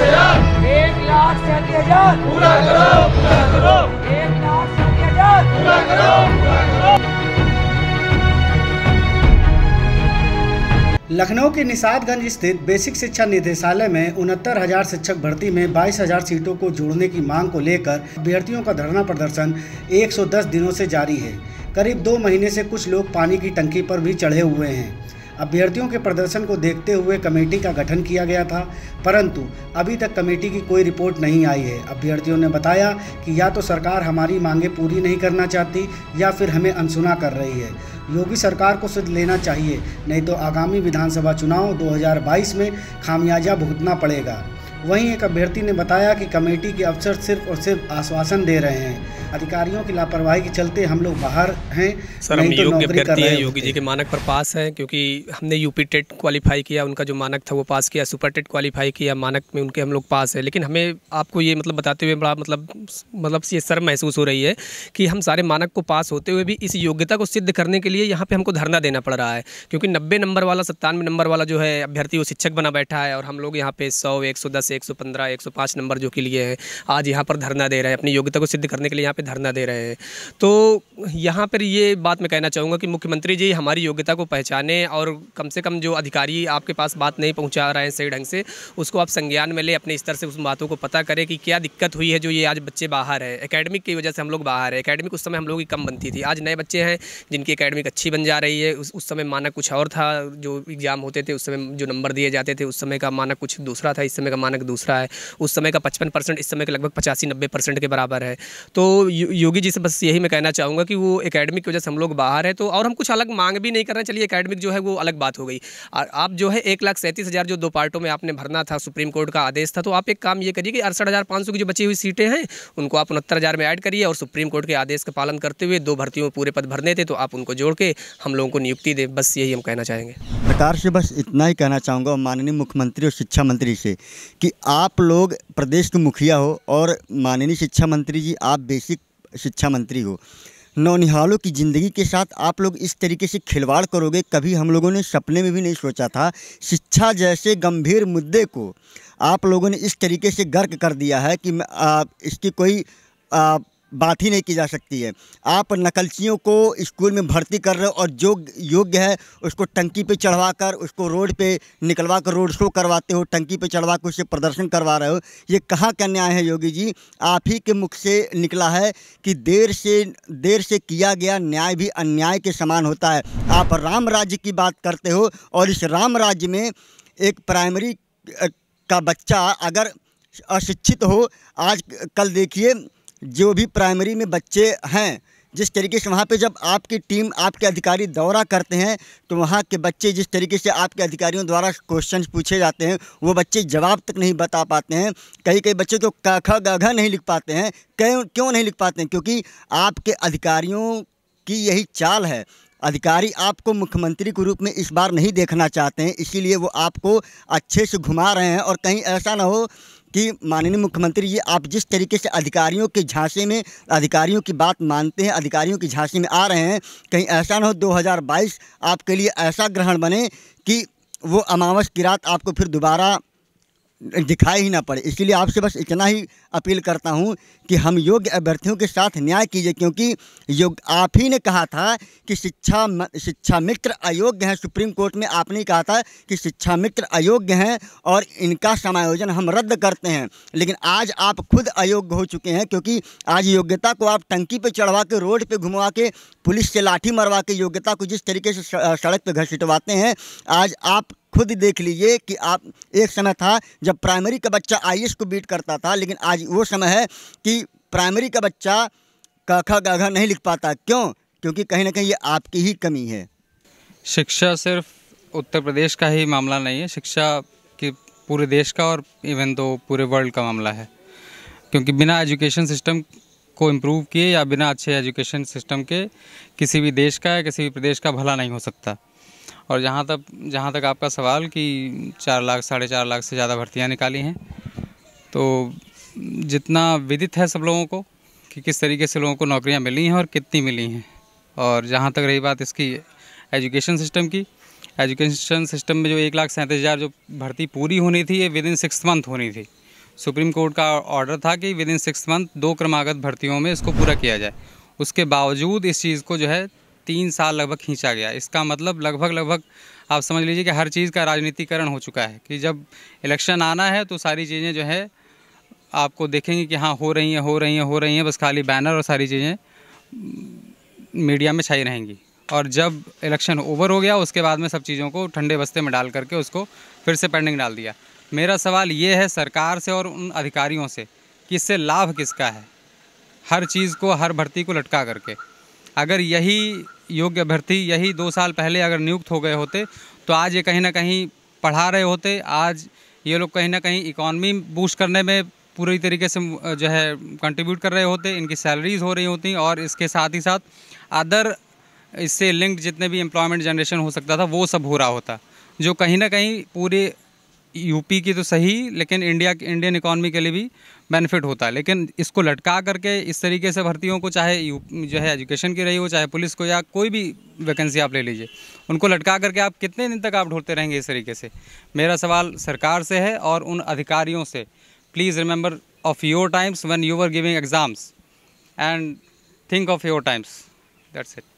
हजार एक लाख सैंतीस हजार पूरा करो पूरा करो एक लाख सैंतीस हजार पूरा करो लखनऊ के निषादगंज स्थित बेसिक शिक्षा निदेशालय में उनहत्तर हजार शिक्षक भर्ती में बाईस हजार सीटों को जोड़ने की मांग को लेकर अभ्यर्थियों का धरना प्रदर्शन 110 दिनों से जारी है करीब दो महीने से कुछ लोग पानी की टंकी पर भी चढ़े हुए हैं अभ्यर्थियों के प्रदर्शन को देखते हुए कमेटी का गठन किया गया था परंतु अभी तक कमेटी की कोई रिपोर्ट नहीं आई है अभ्यर्थियों ने बताया कि या तो सरकार हमारी मांगें पूरी नहीं करना चाहती या फिर हमें अनसुना कर रही है योगी सरकार को सिद्ध लेना चाहिए नहीं तो आगामी विधानसभा चुनाव दो में खामियाजा भुगतना पड़ेगा वहीं एक अभ्यर्थी ने बताया कि कमेटी के अफसर सिर्फ और सिर्फ आश्वासन दे रहे हैं अधिकारियों की लापरवाही के चलते हम लोग बाहर हैं सर हम तो अभ्यर्थी हैं योगी जी के मानक पर पास हैं क्योंकि हमने यूपी टेट क्वालिफाई किया उनका जो मानक था वो पास किया सुपर टेट क्वालिफाई किया मानक में उनके हम लोग पास है लेकिन हमें आपको ये मतलब बताते हुए बड़ा मतलब मतलब ये शर्म महसूस हो रही है कि हम सारे मानक को पास होते हुए भी इस योग्यता को सिद्ध करने के लिए यहाँ पर हमको धरना देना पड़ रहा है क्योंकि नब्बे नंबर वाला सत्तानवे नंबर वाला जो है अभ्यर्थी वो शिक्षक बना बैठा है और हम लोग यहाँ पे सौ एक सौ दस से 115 105 नंबर जो के लिए हैं आज यहाँ पर धरना दे रहे हैं अपनी योग्यता को सिद्ध करने के लिए यहाँ पर धरना दे रहे हैं तो यहाँ पर ये बात मैं कहना चाहूँगा कि मुख्यमंत्री जी हमारी योग्यता को पहचाने और कम से कम जो अधिकारी आपके पास बात नहीं पहुँचा रहे हैं सही ढंग से उसको आप संज्ञान में ले अपने स्तर से उस बातों को पता करें कि क्या दिक्कत हुई है जो ये आज बच्चे बाहर है अकेडमिक की वजह से हम लोग बाहर है अकेडमिक उस समय हम लोग की कम बनती थी आज नए बच्चे हैं जिनकी अकेडमिक अच्छी बन जा रही है उस उस समय माना कुछ और था जो एग्ज़ाम होते थे उस समय जो नंबर दिए जाते थे उस समय का माना कुछ दूसरा था इस समय का माना तक दूसरा है उस समय का पचपन परसेंट इस समय का लगभग पचासी नब्बे परसेंट के बराबर है तो योगी जी से बस यही मैं कहना चाहूँगा कि वो अकेडमिक की वजह से हम लोग बाहर है तो और हम कुछ अलग मांग भी नहीं कर रहे चलिए अकेडमिक जो है वो अलग बात हो गई आप जो है एक लाख सैंतीस हज़ार जो दो पार्टों में आपने भरना था सुप्रीम कोर्ट का आदेश था तो आप एक काम ये करिए कि अड़सठ हज़ार पाँच सौ की जो बची हुई सीटें हैं उनको आप उनहत्तर हज़ार में ऐड करिए और सुप्रीम कोर्ट के आदेश का पालन करते हुए दो भर्तियों में पूरे पद भरने थे तो आप उनको जोड़ के हम लोगों को नियुक्ति दें बस यही हम कहना चाहेंगे सरकार से बस इतना ही कहना चाहूँगा माननीय मुख्यमंत्री और शिक्षा मंत्री से कि आप लोग प्रदेश के मुखिया हो और माननीय शिक्षा मंत्री जी आप बेसिक शिक्षा मंत्री हो नौनिहालों की ज़िंदगी के साथ आप लोग इस तरीके से खिलवाड़ करोगे कभी हम लोगों ने सपने में भी नहीं सोचा था शिक्षा जैसे गंभीर मुद्दे को आप लोगों ने इस तरीके से गर्क कर दिया है कि आ, इसकी कोई आ, बात ही नहीं की जा सकती है आप नकलचियों को स्कूल में भर्ती कर रहे हो और जो योग्य है उसको टंकी पे चढ़वा कर उसको रोड पे निकलवा कर रोड शो करवाते हो टंकी पे चढ़वा कर उससे प्रदर्शन करवा रहे हो ये कहाँ का न्याय है योगी जी आप ही के मुख से निकला है कि देर से देर से किया गया न्याय भी अन्याय के समान होता है आप राम राज्य की बात करते हो और इस राम राज्य में एक प्राइमरी का बच्चा अगर अशिक्षित हो आज कल देखिए जो भी प्राइमरी में बच्चे हैं जिस तरीके से वहाँ पे जब आपकी टीम आपके अधिकारी दौरा करते हैं तो वहाँ के बच्चे जिस तरीके से आपके अधिकारियों द्वारा क्वेश्चन पूछे जाते हैं वो बच्चे जवाब तक नहीं बता पाते हैं कई कई बच्चे तो क ख ग नहीं लिख पाते हैं क्यों क्यों नहीं लिख पाते हैं क्योंकि आपके अधिकारियों की यही चाल है अधिकारी आपको मुख्यमंत्री के रूप में इस बार नहीं देखना चाहते हैं इसीलिए वो आपको अच्छे से घुमा रहे हैं और कहीं ऐसा ना हो कि माननीय मुख्यमंत्री जी आप जिस तरीके से अधिकारियों के झांसे में अधिकारियों की बात मानते हैं अधिकारियों की झांसे में आ रहे हैं कहीं ऐसा ना हो 2022 आपके लिए ऐसा ग्रहण बने कि वो अमावस की रात आपको फिर दोबारा दिखाई ही ना पड़े इसलिए आपसे बस इतना ही अपील करता हूं कि हम योग्य अभ्यर्थियों के साथ न्याय कीजिए क्योंकि योग आप ही ने कहा था कि शिक्षा शिक्षा मित्र अयोग्य हैं सुप्रीम कोर्ट में आपने कहा था कि शिक्षा मित्र अयोग्य हैं और इनका समायोजन हम रद्द करते हैं लेकिन आज आप खुद अयोग्य हो चुके हैं क्योंकि आज योग्यता को आप टंकी पर चढ़वा के रोड पर घुमवा के पुलिस से लाठी मरवा के योग्यता को जिस तरीके से सड़क पर घसीटवाते हैं आज आप खुद देख लीजिए कि आप एक समय था जब प्राइमरी का बच्चा आई को बीट करता था लेकिन आज वो समय है कि प्राइमरी का बच्चा काखा गाघा नहीं लिख पाता क्यों क्योंकि कहीं ना कहीं ये आपकी ही कमी है शिक्षा सिर्फ उत्तर प्रदेश का ही मामला नहीं है शिक्षा के पूरे देश का और इवन तो पूरे वर्ल्ड का मामला है क्योंकि बिना एजुकेशन सिस्टम को इम्प्रूव किए या बिना अच्छे एजुकेशन सिस्टम के किसी भी देश का या किसी भी प्रदेश का भला नहीं हो सकता और जहाँ तक जहाँ तक आपका सवाल कि चार लाख साढ़े चार लाख से ज़्यादा भर्तियाँ निकाली हैं तो जितना विदित है सब लोगों को कि किस तरीके से लोगों को नौकरियाँ मिली हैं और कितनी मिली हैं और जहाँ तक रही बात इसकी एजुकेशन सिस्टम की एजुकेशन सिस्टम में जो एक लाख सैंतीस हज़ार जो भर्ती पूरी होनी थी ये विद इन सिक्स मंथ होनी थी सुप्रीम कोर्ट का ऑर्डर था कि विद इन सिक्स मंथ दो क्रमागत भर्तियों में इसको पूरा किया जाए उसके बावजूद इस चीज़ को जो है तीन साल लगभग खींचा गया इसका मतलब लगभग लगभग आप समझ लीजिए कि हर चीज़ का राजनीतिकरण हो चुका है कि जब इलेक्शन आना है तो सारी चीज़ें जो है आपको देखेंगे कि हाँ हो रही हैं हो रही हैं हो रही हैं बस खाली बैनर और सारी चीज़ें मीडिया में छाई रहेंगी और जब इलेक्शन ओवर हो गया उसके बाद में सब चीज़ों को ठंडे बस्ते में डाल करके उसको फिर से पेंडिंग डाल दिया मेरा सवाल ये है सरकार से और उन अधिकारियों से कि इससे लाभ किसका है हर चीज़ को हर भर्ती को लटका करके अगर यही योग्य अभ्यर्थी यही दो साल पहले अगर नियुक्त हो गए होते तो आज ये कहीं ना कहीं पढ़ा रहे होते आज ये लोग कहीं ना कहीं इकॉनमी बूस्ट करने में पूरी तरीके से जो है कंट्रीब्यूट कर रहे होते इनकी सैलरीज हो रही होती और इसके साथ ही साथ अदर इससे लिंक्ड जितने भी एम्प्लॉयमेंट जनरेशन हो सकता था वो सब हो रहा होता जो कहीं ना कहीं पूरे यूपी की तो सही लेकिन इंडिया इंडियन इकॉनमी के लिए भी बेनिफिट होता है लेकिन इसको लटका करके इस तरीके से भर्तियों को चाहे जो है एजुकेशन की रही हो चाहे पुलिस को या कोई भी वैकेंसी आप ले लीजिए उनको लटका करके आप कितने दिन तक आप ढूंढते रहेंगे इस तरीके से मेरा सवाल सरकार से है और उन अधिकारियों से please remember of your times one you are giving exams and think of your times that's it